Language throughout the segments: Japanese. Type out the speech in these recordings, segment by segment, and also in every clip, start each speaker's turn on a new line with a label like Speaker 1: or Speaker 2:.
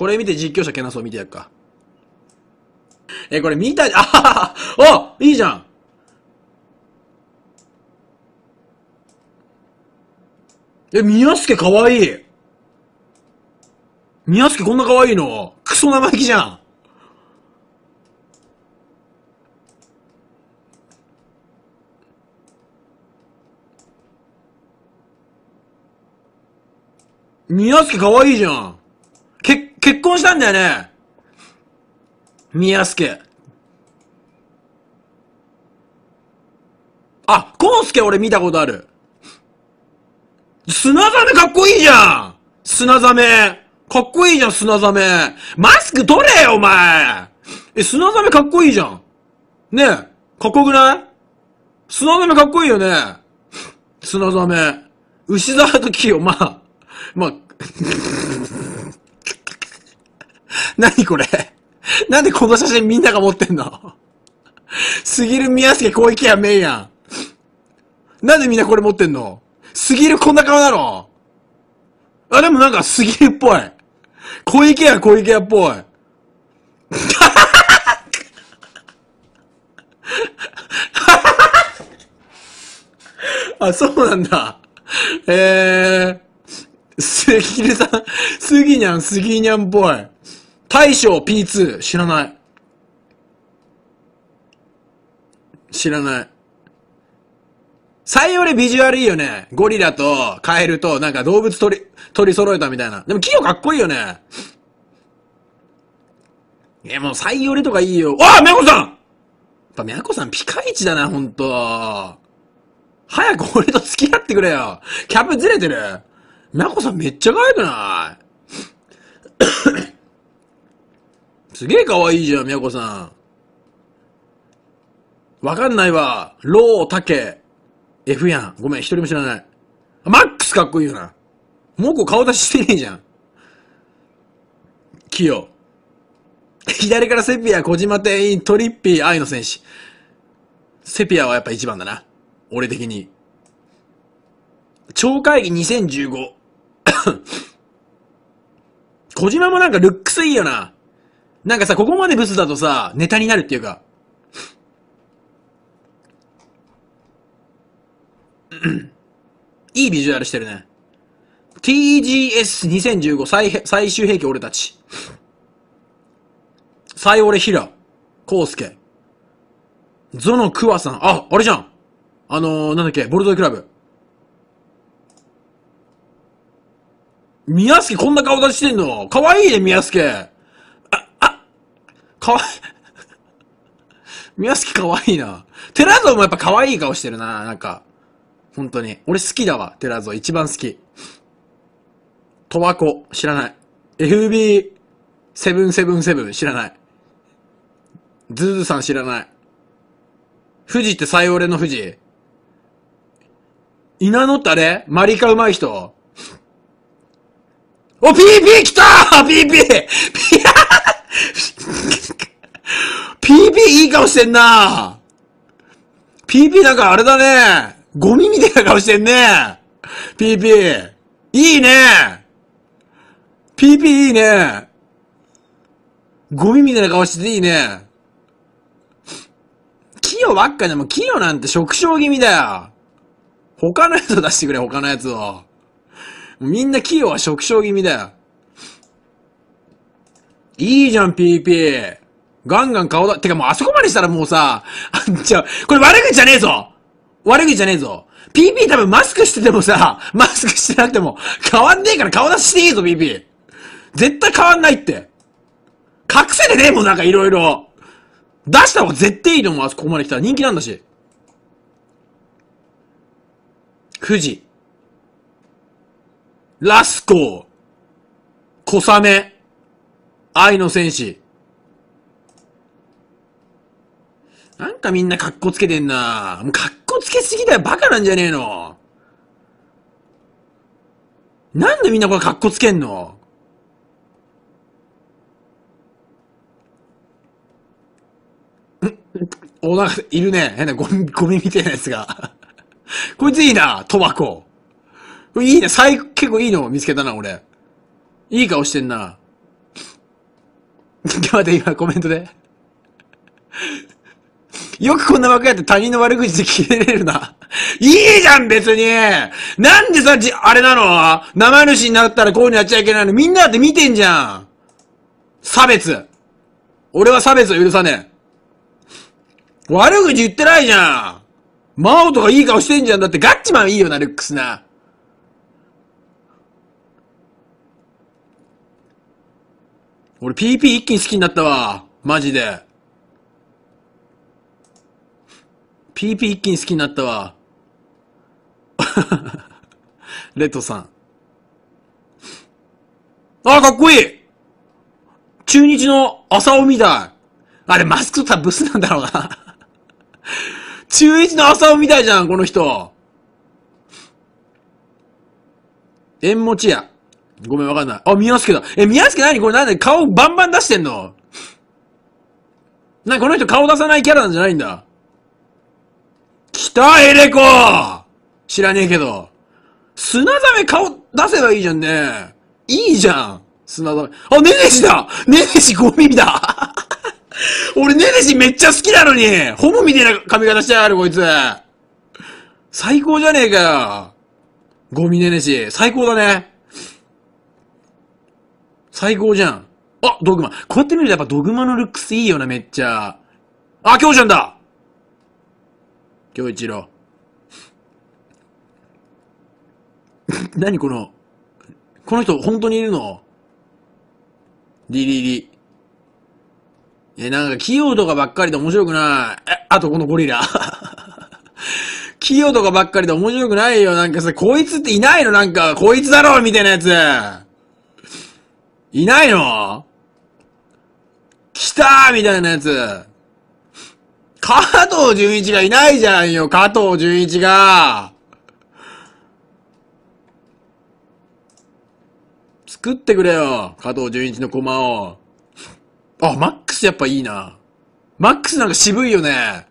Speaker 1: これ見て実況者けなそう見てやっか。え、これ見た、あははおいいじゃんえ、宮助かわいい宮助こんなかわいいのクソ生意気じゃんみやすけかわいいじゃん婚したんだよね宮助。あ、コンスケ俺見たことある。砂ザメかっこいいじゃん砂ザメ。かっこいいじゃん、砂ザメ。マスク取れよ、お前え、砂ザメかっこいいじゃん。ねえ、かっこよくない砂ザメかっこいいよね。砂ザメ。牛沢とをまあ、まあ、何これなんでこの写真みんなが持ってんのすぎる宮助小池やめえやん。なんでみんなこれ持ってんのすぎるこんな顔だろあ、でもなんかぎるっぽい。小池や小池やっぽい。あ、そうなんだ。えー、杉るさん、すぎにゃん、すぎにゃんっぽい。大将 P2、知らない。知らない。最俺ビジュアルいいよね。ゴリラとカエルとなんか動物取り、取り揃えたみたいな。でも企業かっこいいよね。え、もう最寄りとかいいよ。ああみコさんやっぱみやこさんピカイチだな、ほんと。早く俺と付き合ってくれよ。キャップずれてる。みやこさんめっちゃ可愛くないすげえ可愛いじゃん、みやこさん。わかんないわ。ロー、タケ、F やん。ごめん、一人も知らない。マックスかっこいいよな。もうこう顔出ししてねえじゃん。キヨ。左からセピア、小島店員、トリッピー、愛の戦士。セピアはやっぱ一番だな。俺的に。超会議2015。小島もなんかルックスいいよな。なんかさ、ここまでブスだとさ、ネタになるっていうか。いいビジュアルしてるね。TGS2015 最最終兵器俺たち。最俺ヒラ、コウスケ。ゾノクワさん。あ、あれじゃん。あのー、なんだっけ、ボルトイクラブ。宮助こんな顔立ちしてんのかわいいね、宮助。かわい宮崎かわいいな。寺蔵もやっぱかわいい顔してるな、なんか。本当に。俺好きだわ、寺蔵。一番好き。トバコ、知らない。FB777、知らない。ズーズさん知らない。富士って最俺の富士。稲のってあれマリカ上手い人。お、ピーピー来たーピーピーピーい顔してんな PP なんかあれだね。ゴミみたいな顔してんね。PP。いいね。PP いいね。ゴミみたいな顔してていいね。キヨばっかでもキヨなんて食傷気味だよ。他のやつを出してくれ、他のやつを。みんなキヨは食傷気味だよ。いいじゃん、PP。ガンガン顔だ。てかもうあそこまでしたらもうさ、あんちゃ、これ悪口じゃねえぞ悪口じゃねえぞ !PP 多分マスクしててもさ、マスクしてなくても、変わんねえから顔出していいぞ PP! 絶対変わんないって。隠せてねえもんなんかいろいろ。出した方が絶対いいと思う、あそこまで来たら。人気なんだし。富士。ラスコー。小雨。愛の戦士。なんかみんな格好つけてんな。もう格好つけすぎだよ。バカなんじゃねえの。なんでみんなこれ格好つけんのお、腹、いるね。変なゴミ、ゴミみたいなやつが。こいついいな、トバコ。こいいな、最、結構いいの見つけたな、俺。いい顔してんな。待って、今コメントでよくこんな若いって他人の悪口で切れれるな。いいじゃん、別になんでさ、じ、あれなの生主になったらこういうのやっちゃいけないのみんなだって見てんじゃん差別俺は差別を許さねえ。悪口言ってないじゃん魔王とかいい顔してんじゃん。だってガッチマンいいよな、ルックスな。俺 PP 一気に好きになったわ。マジで。ピーピー一気に好きになったわ。レトさん。あ、かっこいい中日の朝尾みたい。あれ、マスクとブスなんだろうな 中日の朝尾みたいじゃん、この人。縁持ちや。ごめん、わかんない。あ、宮助だ。え、宮助何これなんで顔バンバン出してんのなこの人顔出さないキャラなんじゃないんだ。来た、エレコ知らねえけど。砂ザメ顔出せばいいじゃんね。いいじゃん。砂ザメ。あ、ネネシだネネシゴミだ 俺ネネシめっちゃ好きなのにホモみたいな髪型してやがる、こいつ。最高じゃねえかよ。ゴミネネシ。最高だね。最高じゃん。あ、ドグマ。こうやって見るとやっぱドグマのルックスいいよな、めっちゃ。あ、日ちゃんだ京一郎。何この、この人本当にいるのリリリ。え、なんか器用とかばっかりで面白くない。え、あとこのゴリラ。器用とかばっかりで面白くないよ。なんかさ、こいつっていないのなんか、こいつだろみたいなやつ。いないの来たーみたいなやつ。加藤純一がいないじゃんよ、加藤純一が。作ってくれよ、加藤純一の駒を。あ、マックスやっぱいいな。マックスなんか渋いよね。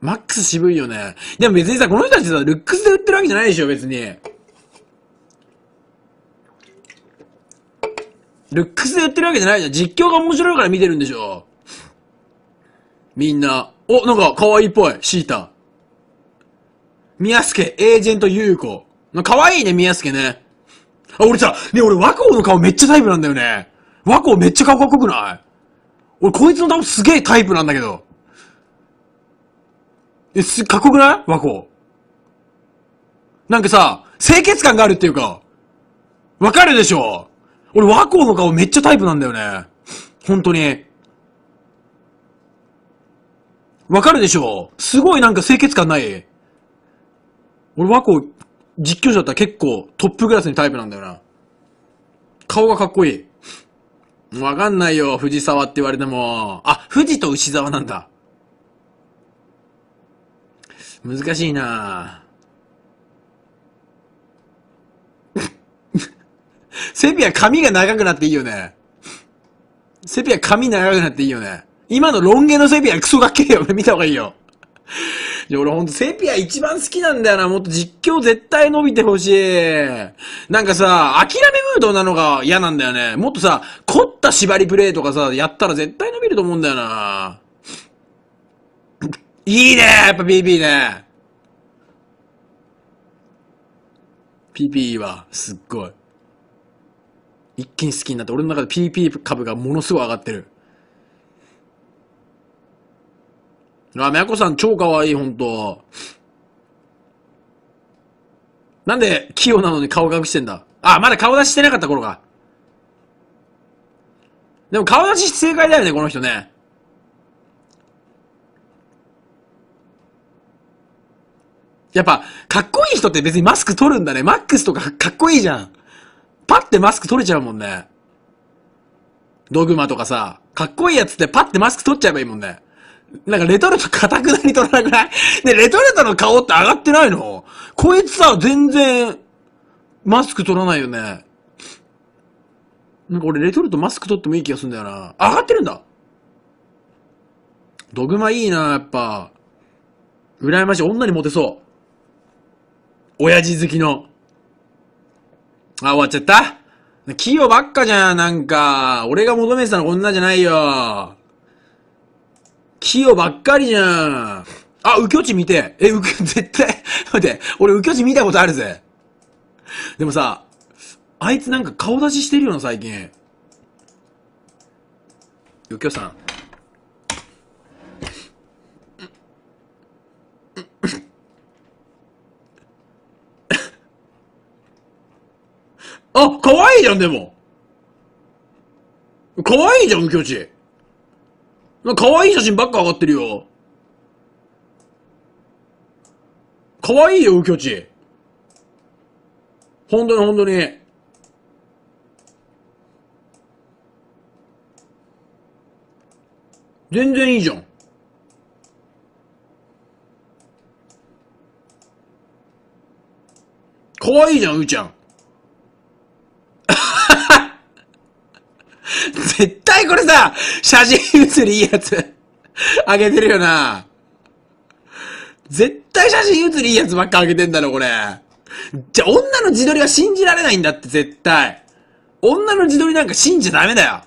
Speaker 1: マックス渋いよね。でも別にさ、この人たちさ、ルックスで売ってるわけじゃないでしょ、別に。ルックスで売ってるわけじゃないじゃん。実況が面白いから見てるんでしょ。みんな。お、なんか、可愛いっぽい。シータ。宮助、エージェント優子。可愛いね、宮助ね。あ、俺さ、ね、俺、和光の顔めっちゃタイプなんだよね。和光めっちゃ顔かっこよくない俺、こいつの顔すげえタイプなんだけど。え、す、かっこよくない和光。なんかさ、清潔感があるっていうか。わかるでしょ俺、和光の顔めっちゃタイプなんだよね。本当に。わかるでしょすごいなんか清潔感ない。俺、和光、実況者だったら結構トップクラスにタイプなんだよな。顔がかっこいい。わかんないよ、藤沢って言われても。あ、藤と牛沢なんだ。難しいな セピア髪が長くなっていいよね。セピア髪長くなっていいよね。今のロン毛のセピアクソかっけえよ。見た方がいいよ。俺ほんとセピア一番好きなんだよな。もっと実況絶対伸びてほしい。なんかさ、諦めムードなのが嫌なんだよね。もっとさ、凝った縛りプレイとかさ、やったら絶対伸びると思うんだよな。いいねやっぱ PP ね。PP は、すっごい。一気に好きになって、俺の中で PP 株がものすごい上がってる。あ、みやこさん超可愛いい、ほんと。なんで、器用なのに顔隠してんだ。あ、まだ顔出ししてなかった頃か。でも顔出し正解だよね、この人ね。やっぱ、かっこいい人って別にマスク取るんだね。マックスとかかっこいいじゃん。パってマスク取れちゃうもんね。ドグマとかさ、かっこいいやつってパってマスク取っちゃえばいいもんね。なんかレトルトかくなに取らなくない ね、レトルトの顔って上がってないのこいつさ、全然、マスク取らないよね。なんか俺レトルトマスク取ってもいい気がするんだよな。上がってるんだドグマいいな、やっぱ。羨ましい。女にモテそう。親父好きの。あ、終わっちゃった企業ばっかじゃん、なんか。俺が求めてたのこんなじゃないよ。キヨばっかりじゃん。あ、右京地見て。え、右、絶対、待って、俺右京地見たことあるぜ。でもさ、あいつなんか顔出ししてるよな、最近。右京さん。あ、可愛いじゃん、でも。可愛いじゃん、右京地。可愛い写真ばっか上がってるよ。可愛いよ、右京ほ本当に本当に。全然いいじゃん。可愛いじゃん、うーちゃん。絶対これさ、写真写りいいやつ、あげてるよな。絶対写真写りいいやつばっかあげてんだろ、これ。じゃ、女の自撮りは信じられないんだって、絶対。女の自撮りなんか信じちゃダメだよ。